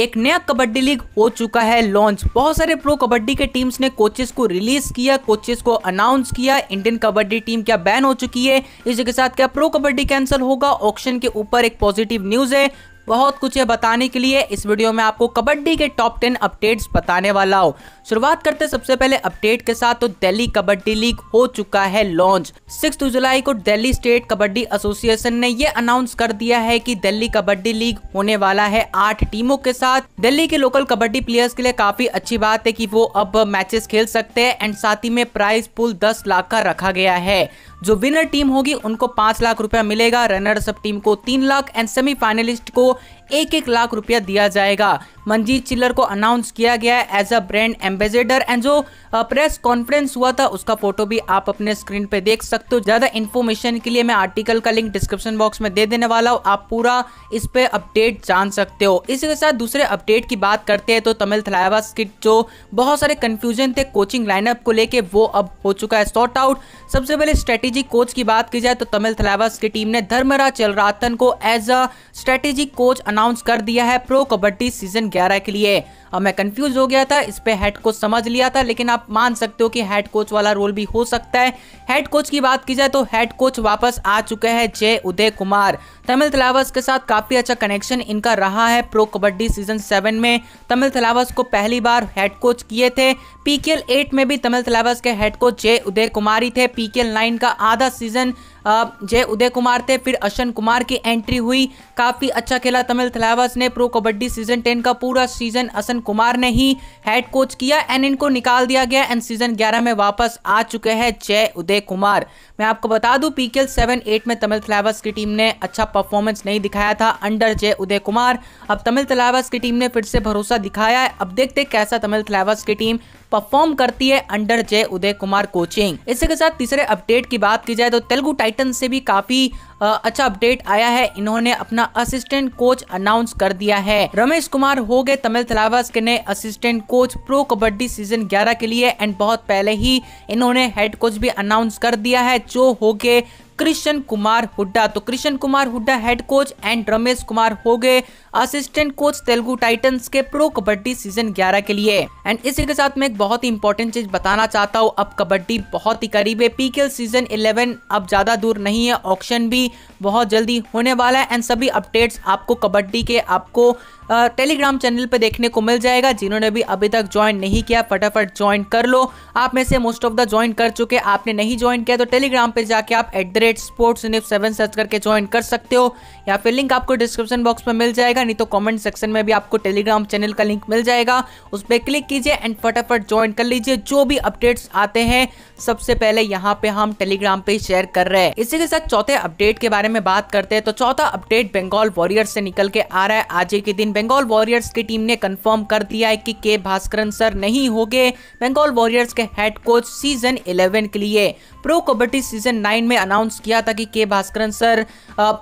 एक नया कबड्डी लीग हो चुका है लॉन्च बहुत सारे प्रो कबड्डी के टीम्स ने कोचेस को रिलीज किया कोचेस को अनाउंस किया इंडियन कबड्डी टीम क्या बैन हो चुकी है इसी के साथ क्या प्रो कबड्डी कैंसिल होगा ऑप्शन के ऊपर एक पॉजिटिव न्यूज है बहुत कुछ है बताने के लिए इस वीडियो में आपको कबड्डी के टॉप टेन अपडेट्स बताने वाला हूँ शुरुआत करते सबसे पहले अपडेट के साथ तो दिल्ली कबड्डी लीग हो चुका है लॉन्च सिक्स जुलाई को दिल्ली स्टेट कबड्डी एसोसिएशन ने ये अनाउंस कर दिया है कि दिल्ली कबड्डी लीग होने वाला है आठ टीमों के साथ दिल्ली के लोकल कबड्डी प्लेयर्स के लिए काफी अच्छी बात है कि वो अब मैचेस खेल सकते हैं एंड साथ ही में प्राइस पुल दस लाख का रखा गया है जो विनर टीम होगी उनको पांच लाख रुपया मिलेगा रनर्स अप टीम को तीन लाख एंड सेमीफाइनलिस्ट को एक एक लाख रुपया दिया जाएगा मंजीत चिल्लर को अनाउंस किया गया है as a brand ambassador and जो प्रेस कॉन्फ्रेंस हुआ था उसका फोटो भी आप अपने स्क्रीन पे देख सकते हो ज़्यादा इन्फॉर्मेशन के लिए मैं आर्टिकल का लिंक डिस्क्रिप्शन बॉक्स में दे देने वाला हूँ आप पूरा इस पे अपडेट जान सकते हो इसी के साथ दूसरे अपडेट की बात करते हैं तो तमिल थलाइवास स्किट जो बहुत सारे कन्फ्यूजन थे कोचिंग लाइनअप को लेके वो अब हो चुका है सॉर्ट आउट सबसे पहले स्ट्रेटेजिक कोच की बात की जाए तो तमिल थलाइवास की टीम ने धर्मराज चलरातन को as a strategic coach announce कर दिया है प्रो कबड्डी सीजन ग्यारह के लिए अब मैं कंफ्यूज हो गया था इस पे हेड कोच समझ लिया था लेकिन आप मान सकते हो कि हेड कोच वाला रोल भी हो सकता है हेड कोच की बात की जाए तो हेड कोच वापस आ चुके हैं जय उदय कुमार तमिल तलावस के साथ काफ़ी अच्छा कनेक्शन इनका रहा है प्रो कबड्डी सीजन सेवन में तमिल तलावस को पहली बार हेड कोच किए थे पीकेएल एट में भी तमिल तलावस के हेड कोच जय उदय कुमार ही थे पीकेएल नाइन का आधा सीजन जय उदय कुमार थे फिर अशन कुमार की एंट्री हुई काफ़ी अच्छा खेला तमिल थलावास ने प्रो कबड्डी सीजन टेन का पूरा सीजन असन कुमार ने ही हेड कोच किया एंड इनको निकाल दिया गया एंड सीजन ग्यारह में वापस आ चुके हैं जय उदय कुमार मैं आपको बता दूं पीकेएल सेवन एट में तमिल थलावास की टीम ने अच्छा परफॉर्मेंस नहीं दिखाया था अंडर जय उदय कुमार अब तमिल थलावास की टीम ने फिर से भरोसा दिखाया है अब देखते कैसा तमिल थलावास की टीम परफॉर्म करती है अंडर जय उदय कुमार कोचिंग इसी के साथ तीसरे अपडेट की बात की जाए तो तेलुगु टाइटन से भी काफी अच्छा अपडेट आया है इन्होंने अपना असिस्टेंट कोच अनाउंस कर दिया है रमेश कुमार हो गए तमिल थलावास के नए assistant coach Pro Kabaddi season 11 के लिए एंड बहुत पहले ही इन्होंने हेड कोच भी अनाउंस कर दिया है जो हो गए कृष्ण कुमार हुड्डा तो Krishan Kumar Hooda head coach and Ramesh Kumar हो गए असिस्टेंट कोच तेलुगु टाइटंस के प्रो कबड्डी सीजन 11 के लिए एंड इसी के साथ मैं एक बहुत ही इंपॉर्टेंट चीज बताना चाहता हूँ अब कबड्डी बहुत ही करीब है पीकेएल सीजन 11 अब ज्यादा दूर नहीं है ऑप्शन भी बहुत जल्दी होने वाला है एंड सभी अपडेट्स आपको कबड्डी के आपको टेलीग्राम चैनल पर देखने को मिल जाएगा जिन्होंने भी अभी तक ज्वाइन नहीं किया फटाफट ज्वाइन कर लो आप में से मोस्ट ऑफ द ज्वाइन कर चुके आपने नहीं ज्वाइन किया तो टेलीग्राम पर जाके आप एट द रेट स्पोर्ट्स निफ सेवन सर्च करके ज्वाइन कर सकते हो या फिर लिंक आपको डिस्क्रिप्शन बॉक्स में मिल जाएगा नहीं तो कॉमेंट सेक्शन में भी आपको टेलीग्राम चैनल का लिंक मिल जाएगा उस पर क्लिक कीजिए एंड फटाफट ज्वाइन कर लीजिए जो भी अपडेट्स आते हैं सबसे पहले यहाँ पे हम टेलीग्राम पे शेयर कर रहे हैं इसी के साथ चौथे अपडेट के बारे में बात करते हैं तो चौथा अपडेट बंगाल वॉरियर से निकल के आ रहा है आज ही के दिन बंगाल वॉरियर्स की टीम ने कंफर्म कर दिया है कि के भास्करन सर नहीं होंगे बंगाल वॉरियर्स के हेड कोच सीजन 11 के लिए प्रो कबड्डी सीजन 9 में अनाउंस किया था कि K Bhaskaran sir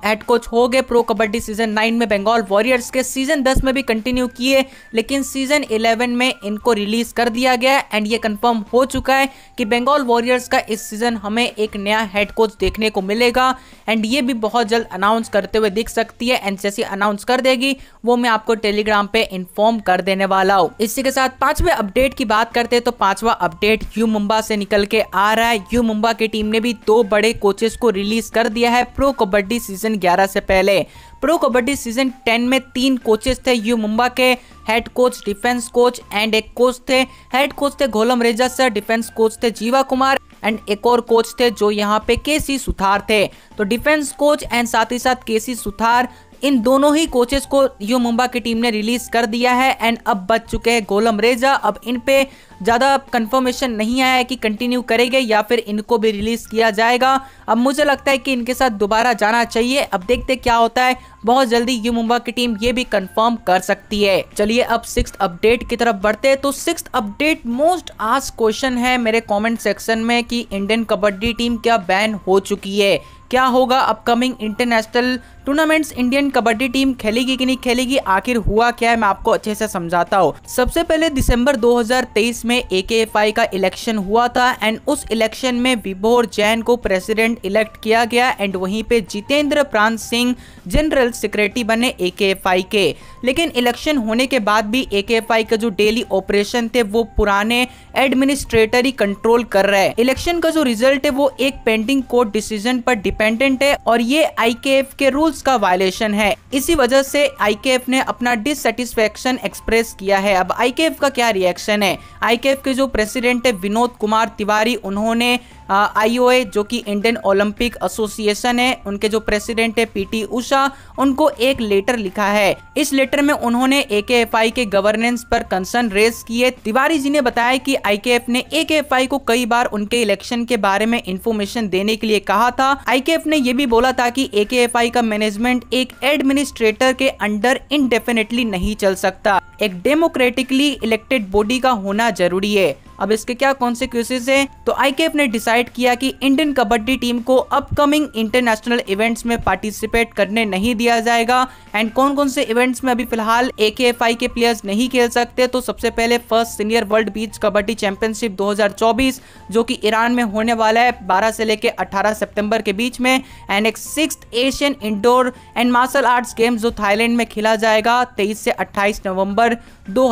head coach हो गए प्रो कबड्डी सीजन 9 में बंगाल वॉरियर्स के सीजन 10 में भी कंटिन्यू किए लेकिन सीजन 11 में इनको रिलीज कर दिया गया एंड ये कंफर्म हो चुका है कि बंगाल वॉरियर्स का इस सीजन हमें एक नया हेड कोच देखने को मिलेगा एंड ये भी बहुत जल्द अनाउंस करते हुए दिख सकती है एनसीसी अनाउंस कर देगी वो मैं आप आपको टेलीग्राम पे इन्फॉर्म कर देने वाला हूँ इसी के साथ पांचवे अपडेट की बात करते हैं तो पांचवा अपडेट यू मुंबा से निकल के आ रहा है यू मुंबा की टीम ने भी दो बड़े कोचेस को रिलीज कर दिया है प्रो कबड्डी सीजन ग्यारह से पहले प्रो कबड्डी सीजन टेन में तीन कोचेस थे यू मुंबा के head coach defence coach and एक कोच थे हेड कोच थे घोलम रेजा सर डिफेंस कोच थे जीवा कुमार एंड एक और कोच थे जो यहाँ पे केसी सुथार थे तो डिफेंस कोच एंड साथ ही साथ केसी सुथार इन दोनों ही कोचेस को यू मुंबा की टीम ने रिलीज कर दिया है एंड अब बच चुके हैं गोलम रेजा अब इन पे ज़्यादा कंफर्मेशन नहीं आया है कि कंटिन्यू करेंगे या फिर इनको भी रिलीज़ किया जाएगा अब मुझे लगता है कि इनके साथ दोबारा जाना चाहिए अब देखते क्या होता है बहुत जल्दी ये मुंबा की टीम ये भी कंफर्म कर सकती है चलिए अब सिक्स अपडेट की तरफ बढ़ते हैं तो सिक्स अपडेट मोस्ट आज क्वेश्चन है मेरे कॉमेंट सेक्शन में कि इंडियन कबड्डी टीम क्या बैन हो चुकी है क्या होगा upcoming international tournaments Indian kabaddi team खेलेगी कि नहीं खेलेगी आखिर हुआ क्या है मैं आपको अच्छे से समझाता हूँ सबसे पहले दिसंबर 2023 जिसमें ए के एफ आई का इलेक्शन हुआ था एंड उस इलेक्शन में विभोर जैन को प्रेसिडेंट इलेक्ट किया गया एंड वहीं पे जितेंद्र प्रांत सिंह जनरल सेक्रेटरी बने ए के लेकिन इलेक्शन होने के बाद भी ए के एफ आई का जो डेली ऑपरेशन थे वो पुराने एडमिनिस्ट्रेटरी कंट्रोल कर रहे हैं इलेक्शन का जो रिजल्ट है वो एक पेंडिंग कोर्ट डिसीजन पर डिपेंडेंट है और ये आई के एफ के रूल्स का वायलेशन है इसी वजह से आई के एफ ने अपना डिससेटिस्फेक्शन एक्सप्रेस किया है अब आई के एफ का क्या रिएक्शन है आई आईकेएफ के जो प्रेसिडेंट है विनोद कुमार तिवारी उन्होंने आईओए जो कि इंडियन ओलंपिक एसोसिएशन है उनके जो प्रेसिडेंट है पीटी उषा उनको एक लेटर लिखा है इस लेटर में उन्होंने ए के एफ आई के गवर्नेंस पर कंसर्न रेज किए तिवारी जी ने बताया कि आईकेएफ ने ए के एफ आई को कई बार उनके इलेक्शन के बारे में इन्फॉर्मेशन देने के लिए कहा था आईकेएफ ने यह भी बोला था एफ आई का मैनेजमेंट एक एडमिनिस्ट्रेटर के अंडर इनडेफिनेटली नहीं चल सकता एक डेमोक्रेटिकली इलेक्टेड बॉडी का होना जरूरी है अब इसके क्या कॉन्सिक्वेंसेज हैं तो आईकेएफ ने डिसाइड किया कि इंडियन कबड्डी टीम को अपकमिंग इंटरनेशनल इवेंट्स में पार्टिसिपेट करने नहीं दिया जाएगा एंड कौन कौन से इवेंट्स में अभी फिलहाल ए के प्लेयर्स नहीं खेल सकते तो सबसे पहले first senior world beach kabaddi championship 2024 जो कि ईरान में होने वाला है 12 से लेकर 18 सितंबर के बीच में एंड एक six Asian indoor and martial arts games जो थाईलैंड में खेला जाएगा तेईस से अट्ठाईस नवम्बर दो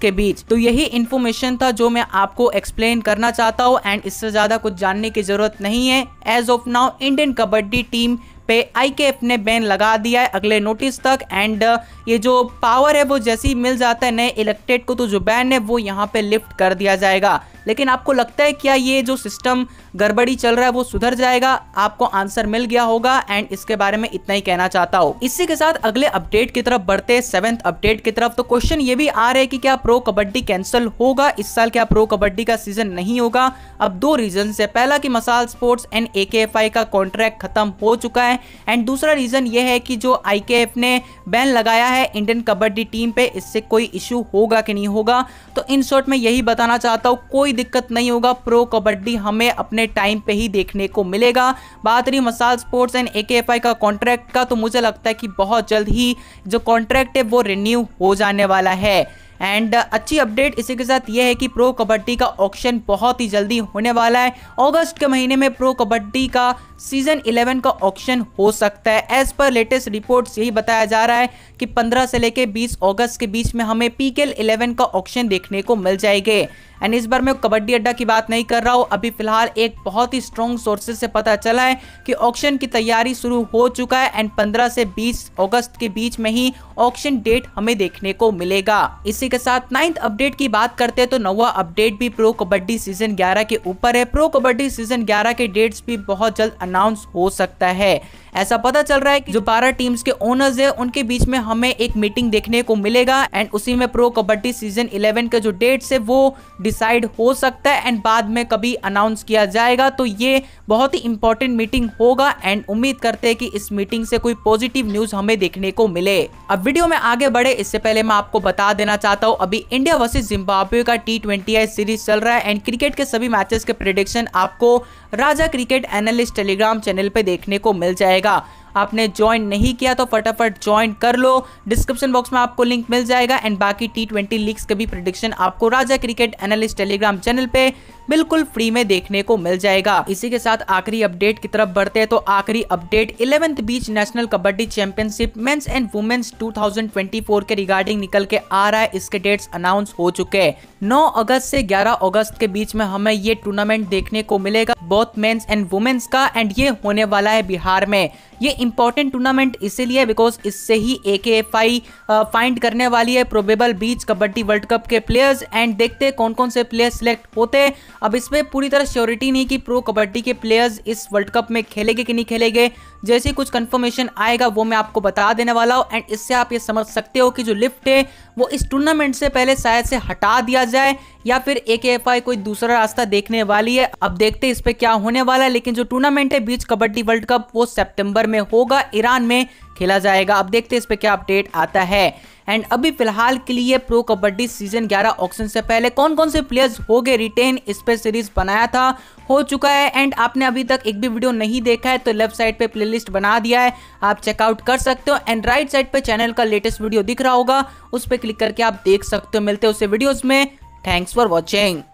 के बीच तो यही इन्फॉर्मेशन था जो मैं आपको एक्सप्लेन करना चाहता हूँ एंड इससे ज़्यादा कुछ जानने की ज़रूरत नहीं है as of now Indian kabaddi team पे आईकेएफ ने बैन लगा दिया है अगले नोटिस तक एंड uh, ये जो पावर है वो जैसे ही मिल जाता है नए इलेक्टेड को तो जो बैन है वो यहाँ पे लिफ्ट कर दिया जाएगा लेकिन आपको लगता है क्या ये जो सिस्टम गड़बड़ी चल रहा है वो सुधर जाएगा आपको आंसर मिल गया होगा एंड इसके बारे में इतना ही कहना चाहता हूँ इसी के साथ अगले अपडेट की तरफ बढ़ते सेवेंथ अपडेट की तरफ तो क्वेश्चन ये भी आ रहे है क्या प्रो कबड्डी कैंसिल होगा इस साल क्या प्रो कबड्डी का सीजन नहीं होगा अब दो रीजन है पहला की मसाल स्पोर्ट्स एंड ए का कॉन्ट्रैक्ट खत्म हो चुका है एंड दूसरा रीजन ये है कि जो आई ने बैन लगाया है इंडियन कबड्डी टीम पे इससे कोई इश्यू होगा कि नहीं होगा तो इन शॉर्ट में यही बताना चाहता हूँ कोई दिक्कत नहीं होगा प्रो कबड्डी हमें अपने टाइम पे ही देखने को मिलेगा बात रही मसाल स्पोर्ट्स एंड ए के एफ आई का कॉन्ट्रैक्ट का तो मुझे लगता है कि बहुत जल्द ही जो कॉन्ट्रैक्ट है वो रिन्यू हो जाने वाला है एंड uh, अच्छी अपडेट इसी के साथ ये है कि प्रो कबड्डी का ऑक्शन बहुत ही जल्दी होने वाला है अगस्त के महीने में प्रो कबड्डी का सीजन 11 का ऑक्शन हो सकता है एज पर लेटेस्ट रिपोर्ट्स यही बताया जा रहा है कि 15 से लेकर 20 अगस्त के बीच में हमें पी 11 का ऑक्शन देखने को मिल जाएंगे एंड इस बार मैं कबड्डी अड्डा की बात नहीं कर रहा हूँ अभी फिलहाल एक बहुत ही स्ट्रॉन्ग सोर्सेज से पता चला है कि ऑक्शन की तैयारी शुरू हो चुका है एंड पंद्रह से बीस अगस्त के बीच में ही ऑक्शन डेट हमें देखने को मिलेगा इसी के साथ नाइन्थ अपडेट की बात करते हैं तो नवा अपडेट भी प्रो कबड्डी सीजन ग्यारह के ऊपर है प्रो कबड्डी सीजन ग्यारह के डेट्स भी बहुत जल्द अनाउंस हो सकता है ऐसा पता चल रहा है कि जो बारह टीम्स के ओनर्स है उनके बीच में हमें एक मीटिंग देखने को मिलेगा एंड उसी में प्रो कबड्डी सीजन इलेवन का जो डेट है वो डिसाइड हो सकता है एंड बाद में कभी अनाउंस किया जाएगा तो ये बहुत ही इंपॉर्टेंट मीटिंग होगा एंड उम्मीद करते हैं कि इस मीटिंग से कोई पॉजिटिव न्यूज हमें देखने को मिले अब वीडियो में आगे बढ़े इससे पहले मैं आपको बता देना चाहता हूँ अभी इंडिया वर्सेज जिम्बाब्वे का टी ट्वेंटी सीरीज चल रहा है एंड क्रिकेट के सभी मैचेस के प्रिडिक्शन आपको Raja cricket analyst Telegram channel पर देखने को मिल जाएगा मिलेगा आपने ज्वाइन नहीं किया तो फटाफट ज्वाइन कर लो डिस्क्रिप्शन बॉक्स में आपको लिंक मिल जाएगा एंड बाकी टी ट्वेंटी लीग्स का भी प्रोडिक्शन आपको Raja cricket analyst Telegram channel पे बिल्कुल फ्री में देखने को मिल जाएगा इसी के साथ आखिरी अपडेट की तरफ बढ़ते हैं तो आखिरी update eleventh beach national kabaddi championship men's and women's टू के रिगार्डिंग निकल के आ रहा है इसके डेट्स अनाउंस हो चुके हैं 9 अगस्त से 11 अगस्त के बीच में हमें ये टूर्नामेंट देखने को मिलेगा बोथ मेन्स एंड वुमेन्स का एंड ये होने वाला है बिहार में ये इम्पोर्टेंट टूर्नामेंट इसीलिए बिकॉज इससे ही ए के एफ आई फाइंड करने वाली है probable beach kabaddi world cup के प्लेयर्स एंड देखते कौन कौन से प्लेयर सिलेक्ट होते अब इसमें पूरी तरह श्योरिटी नहीं कि प्रो कबड्डी के प्लेयर्स इस वर्ल्ड कप में खेलेंगे कि नहीं खेलेंगे जैसे कुछ कंफर्मेशन आएगा वो मैं आपको बता देने वाला हूँ एंड इससे आप ये समझ सकते हो कि जो लिफ्ट है वो इस टूर्नामेंट से पहले शायद से हटा दिया जाए या फिर ए के एफ आई कोई दूसरा रास्ता देखने वाली है अब देखते इस पर क्या होने वाला है लेकिन जो टूर्नामेंट है बीच कबड्डी वर्ल्ड कप वो सेप्टेम्बर में होगा ईरान में खेला जाएगा अब देखते इस पर क्या अपडेट आता है एंड अभी फिलहाल के लिए प्रो कबड्डी सीजन 11 ऑक्शन से पहले कौन कौन से प्लेयर्स हो गए रिटेन इस पर सीरीज बनाया था हो चुका है एंड आपने अभी तक एक भी वीडियो नहीं देखा है तो लेफ्ट साइड पे प्लेलिस्ट बना दिया है आप चेकआउट कर सकते हो एंड राइट साइड पे चैनल का लेटेस्ट वीडियो दिख रहा होगा उस पर क्लिक करके आप देख सकते हो मिलते हो उसे वीडियोज में थैंक्स फॉर वॉचिंग